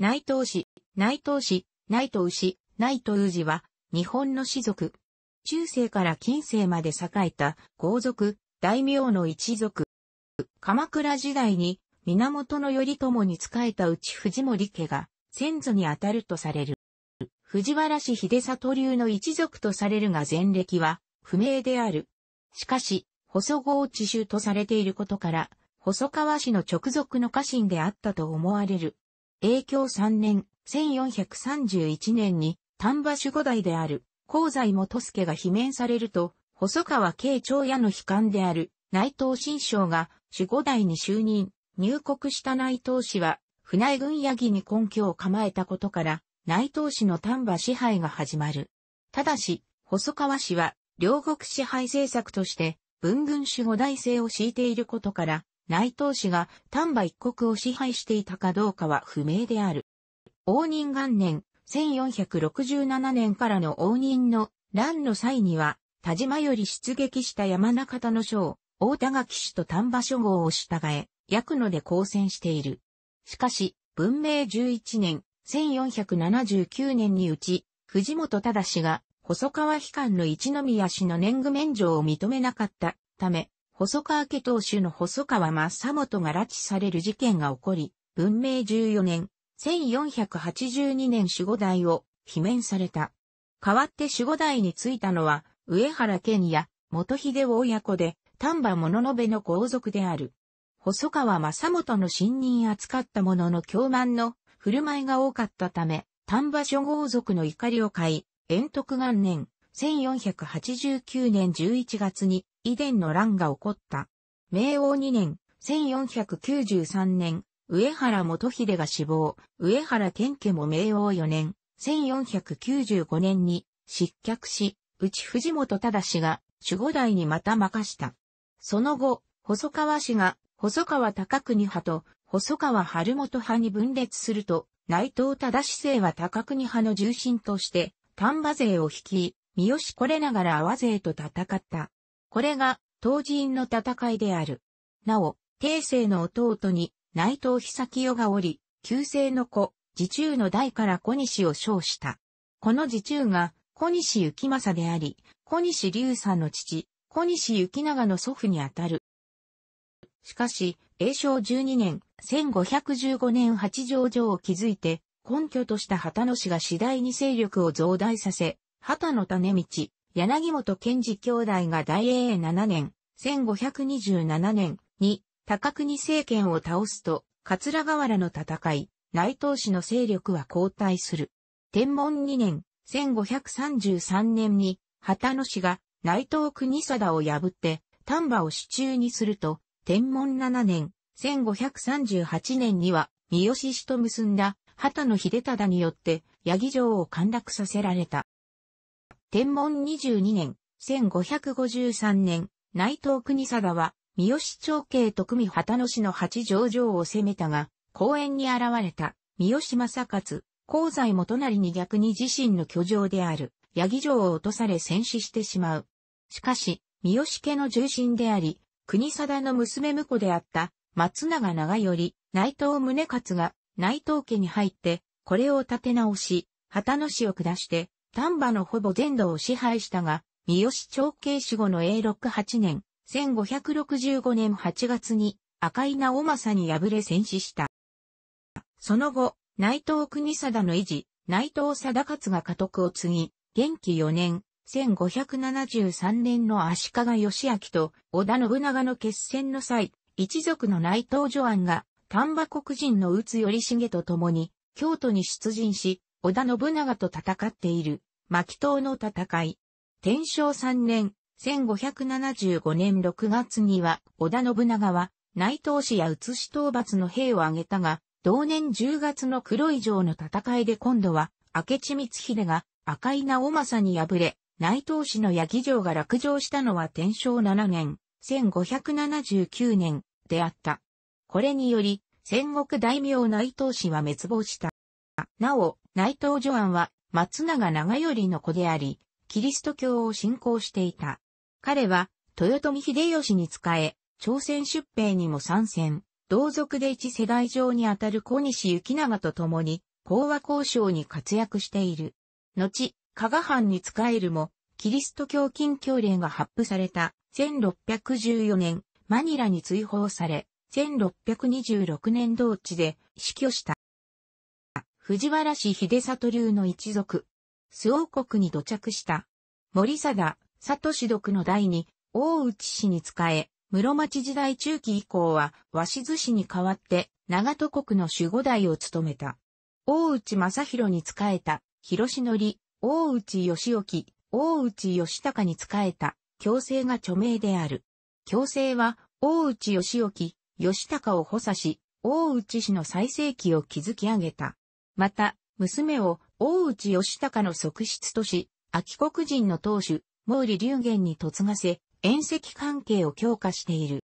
内藤氏、内藤氏、内藤氏、内藤氏は、日本の氏族。中世から近世まで栄えた豪族、大名の一族。鎌倉時代に源頼朝に仕えたうち藤森家が先祖にあたるとされる。藤原氏秀里流の一族とされるが前歴は不明である。しかし、細郷地主とされていることから、細川氏の直属の家臣であったと思われる。永享3年、1431年に丹波守護代である、香西元助が罷免されると、細川慶長屋の悲観である内藤新将が守護代に就任、入国した内藤氏は、船井軍八木に根拠を構えたことから、内藤氏の丹波支配が始まる。ただし、細川氏は、両国支配政策として、文軍守護代制を敷いていることから、内藤氏が丹波一国を支配していたかどうかは不明である。応仁元年、1467年からの応仁の乱の際には、田島より出撃した山中田の将、大田垣氏と丹波諸号を従え、役野で交戦している。しかし、文明11年、1479年にうち、藤本忠氏が、細川悲観の一宮氏の年貢免除を認めなかったため、細川家当主の細川正元が拉致される事件が起こり、文明14年、1482年守護代を罷免された。代わって守護代に就いたのは、上原健也、元秀夫親子で、丹波物部の皇族である。細川正元の信任扱ったものの狂慢の振る舞いが多かったため、丹波諸豪族の怒りを買い、延徳元年、1489年11月に以伝の乱が起こった。明王2年、1493年、上原元秀が死亡、上原天家も明王4年、1495年に失脚し、内藤本忠が守護代にまた任した。その後、細川氏が細川高国派と細川春元派に分裂すると、内藤忠氏政は高国派の重臣として、丹波勢を率い、三好これながら阿波勢と戦った。これが、当時院の戦いである。なお、帝政の弟に内藤久清がおり、旧姓の子、自中の代から小西を称した。この自中が小西行正であり、小西隆さんの父、小西行長の祖父にあたる。しかし、永正12年、1515年八条城を築いて、根拠とした旗野氏が次第に勢力を増大させ、旗の種道、柳本賢治兄弟が大英7年、1527年に高国政権を倒すと、桂河原の戦い、内藤氏の勢力は後退する。天文2年、1533年に、旗野氏が内藤国貞を破って、丹波を手中にすると、天文7年、1538年には、三好氏と結んだ、旗野秀忠によって、八木城を陥落させられた。天文22年、1553年、内藤国貞は、三好長慶と組旗野市の八条城を攻めたが、公園に現れた、三好正勝、香西も隣に逆に自身の居城である、八木城を落とされ戦死してしまう。しかし、三好家の重臣であり、国貞の娘婿であった、松永長より、内藤宗勝が、内藤家に入って、これを立て直し、旗野市を下して、丹波のほぼ全土を支配したが、三好長慶死後の永禄8年、1565年8月に赤井直政に敗れ戦死した。その後、内藤国貞の維持、内藤貞勝が家督を継ぎ、元気4年、1573年の足利義明と織田信長の決戦の際、一族の内藤助安が丹波国人の宇津頼重と共に京都に出陣し、織田信長と戦っている、牧刀の戦い。天正3年、1575年6月には、織田信長は、内藤氏や宇津市討伐の兵を挙げたが、同年10月の黒い城の戦いで今度は、明智光秀が赤い直政に敗れ、内藤氏の八木城が落城したのは天正7年、1579年であった。これにより、戦国大名内藤氏は滅亡した。なお、内藤助安は松永長頼の子であり、キリスト教を信仰していた。彼は、豊臣秀吉に仕え、朝鮮出兵にも参戦、同族で一世代上にあたる小西行長と共に、講和交渉に活躍している。後、加賀藩に仕えるも、キリスト教禁教令が発布された1614年、マニラに追放され、1626年同地で死去した。藤原氏秀里流の一族、周王国に土着した。森貞、藤氏族の代に、大内氏に仕え、室町時代中期以降は、鷲津氏に代わって、長戸国の守護代を務めた。大内正宏に仕えた、広志則、大内義興、大内義隆に仕えた、強制が著名である。強制は、大内義興、義隆を補佐し、大内氏の最盛期を築き上げた。また、娘を大内義隆の側室とし、秋国人の当主、毛利龍玄に嫁がせ、遠石関係を強化している。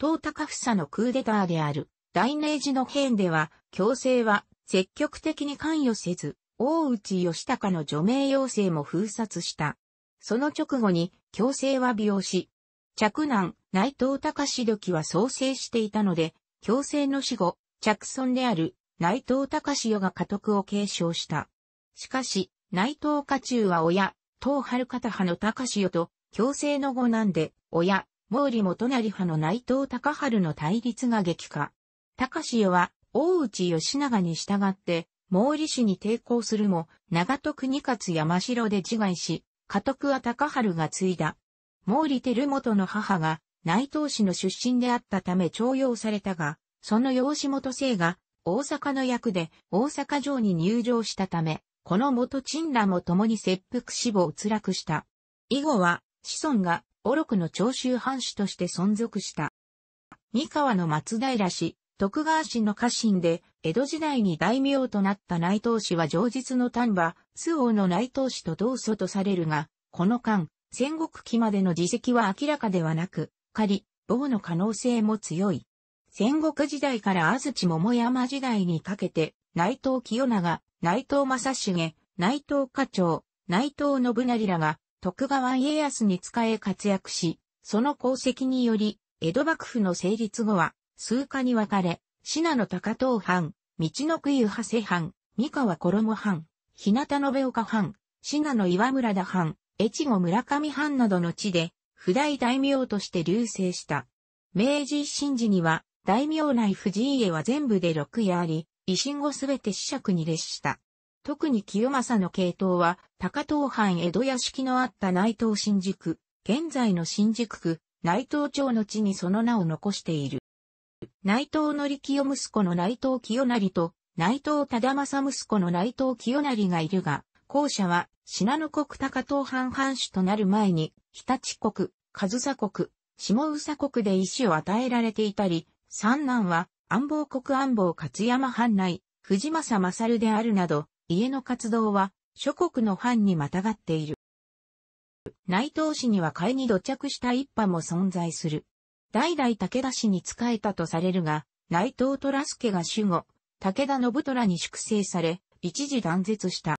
東高房のクーデターである、大明寺の変では、強制は積極的に関与せず、大内義隆の除名要請も封殺した。その直後に、強制は美容し、着難、内藤隆時は創生していたので、強制の死後、着村である内藤隆代が家督を継承した。しかし、内藤家中は親、東春方派の隆代と、共生の後なんで、親、毛利元成派の内藤隆春の対立が激化。隆代は、大内義長に従って、毛利氏に抵抗するも、長戸国勝山城で自害し、家督は隆春が継いだ。毛利輝元の母が内藤氏の出身であったため徴用されたが、その養子元姓が大阪の役で大阪城に入城したため、この元陳らも共に切腹死亡を辛くした。以後は、子孫が、おろくの長州藩主として存続した。三河の松平氏、徳川氏の家臣で、江戸時代に大名となった内藤氏は上日の丹波、周王の内藤氏と同祖とされるが、この間、戦国期までの自責は明らかではなく、仮、某の可能性も強い。戦国時代から安土桃山時代にかけて、内藤清長、内藤正重、内藤課長、内藤信成らが徳川家康に仕え活躍し、その功績により、江戸幕府の成立後は、数家に分かれ、信濃高遠藩、道の国湯長瀬藩、三河衣藩、日向延岡藩、信濃岩村田藩、越後村上藩などの地で、不代大名として流星した。明治維新時には、大名内藤家は全部で6家あり、維新後すべて子爵に列した。特に清正の系統は、高東藩江戸屋敷のあった内藤新宿、現在の新宿区、内藤町の地にその名を残している。内藤則清息子の内藤清成と、内藤忠政息子の内藤清成がいるが、後者は、信濃国高東藩藩主となる前に、日立国、上総国、下宇佐国で石を与えられていたり、三男は安房国安房勝山藩内、藤正勝であるなど、家の活動は諸国の藩にまたがっている。内藤氏には会に土着した一派も存在する。代々武田氏に仕えたとされるが、内藤虎助が守護、武田信虎に粛清され、一時断絶した。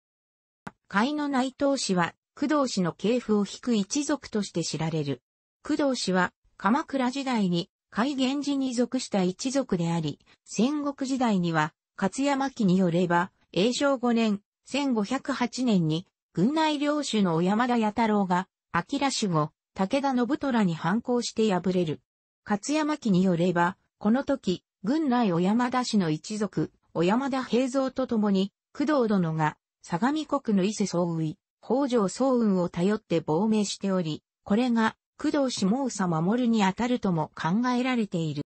会の内藤氏は、工藤氏の系譜を引く一族として知られる。工藤氏は、鎌倉時代に海源寺に属した一族であり、戦国時代には、勝山記によれば、永正5年、1508年に、軍内領主の小山田弥太郎が、明守護、武田信虎に反抗して敗れる。勝山記によれば、この時、軍内小山田氏の一族、小山田平蔵と共に、工藤殿が、相模国の伊勢総宇、北条総雲を頼って亡命しており、これが、工藤下佐守にあたるとも考えられている。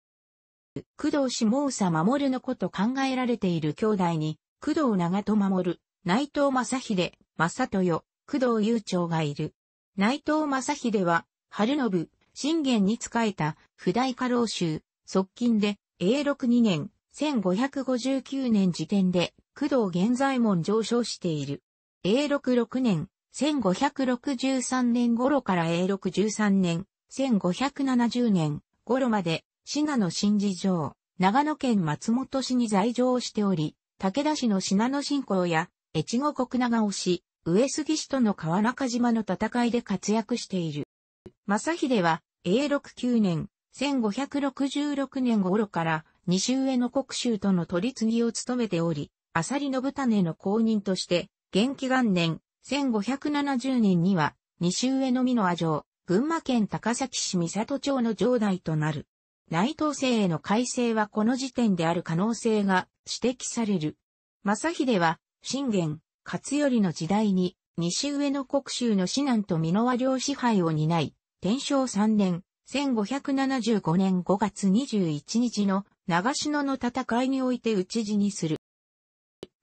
工藤下佐守のこと考えられている兄弟に、工藤長戸守、内藤正秀、正豊、工藤雄長がいる。内藤正秀は、春信、信玄に仕えた、不代家老衆、側近で、永禄2年、1559年時点で、工藤現在門上昇している。永禄6年、1563年頃から永禄13年、1570年頃まで、賀の新事情、長野県松本市に在場しており、武田氏の信濃信仰や、越後国長押市、上杉市との川中島の戦いで活躍している。正秀は、永禄9年、1566年頃から、西上の国州との取り次ぎを務めており、浅利信種の公認として、元気元年、1570年には、西上の美濃和城、群馬県高崎市三里町の城代となる。内藤制への改正はこの時点である可能性が指摘される。正秀は、信玄、勝頼の時代に、西上の国州の指南と美濃和領支配を担い、天正3年、1575年5月21日の長篠の戦いにおいて討ち死にする。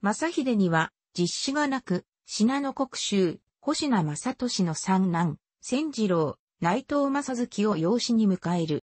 正秀には実施がなく、信濃国衆、星名正俊の三男、千次郎、内藤正月を養子に迎える。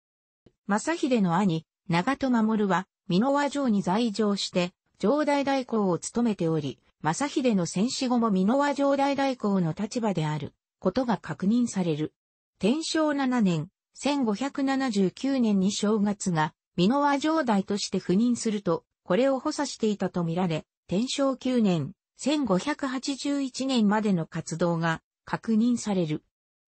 正秀の兄、長戸守は、美濃和城に在城して、城代代行を務めており、正秀の戦死後も美濃和城代代行の立場である、ことが確認される。天正7年、1579年に正月が、美濃和城代として赴任すると、これを補佐していたとみられ、天正9年、1581年までの活動が確認される。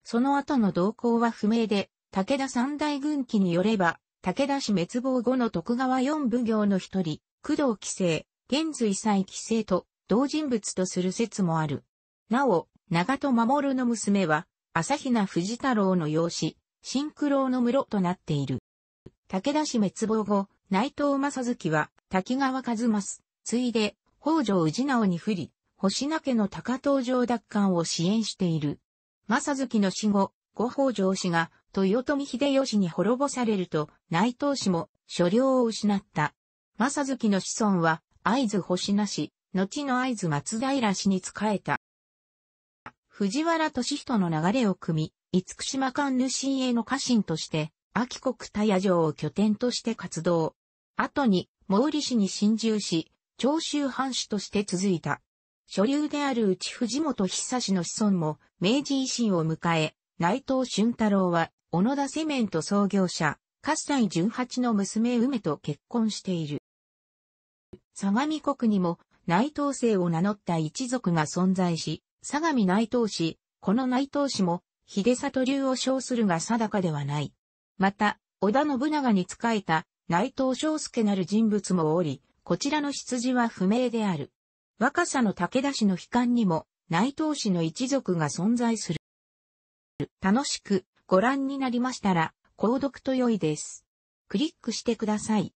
その後の動向は不明で、武田三大軍記によれば、武田氏滅亡後の徳川四奉行の一人、工藤紀生、現随祭紀生と同人物とする説もある。なお、長戸守の娘は、朝比奈藤太郎の養子、新九郎の室となっている。武田氏滅亡後、内藤正月は、滝川和正、ついで、北条氏直に不利、星名家の高東城奪還を支援している。正月の死後、五北条氏が豊臣秀吉に滅ぼされると、内藤氏も所領を失った。正月の子孫は、会津星名氏、後の会津松平氏に仕えた。藤原敏人の流れを組み、厳島間主への家臣として、秋国田谷城を拠点として活動。後に、毛利氏に侵入し、長州藩主として続いた。所流である内藤本久氏の子孫も明治維新を迎え、内藤俊太郎は小野田セメント創業者、葛西淳八の娘梅と結婚している。相模国にも内藤姓を名乗った一族が存在し、相模内藤氏、この内藤氏も、秀里流を称するが定かではない。また、織田信長に仕えた内藤章介なる人物もおり、こちらの羊は不明である。若さの武田氏の悲観にも、内藤氏の一族が存在する。楽しくご覧になりましたら、購読と良いです。クリックしてください。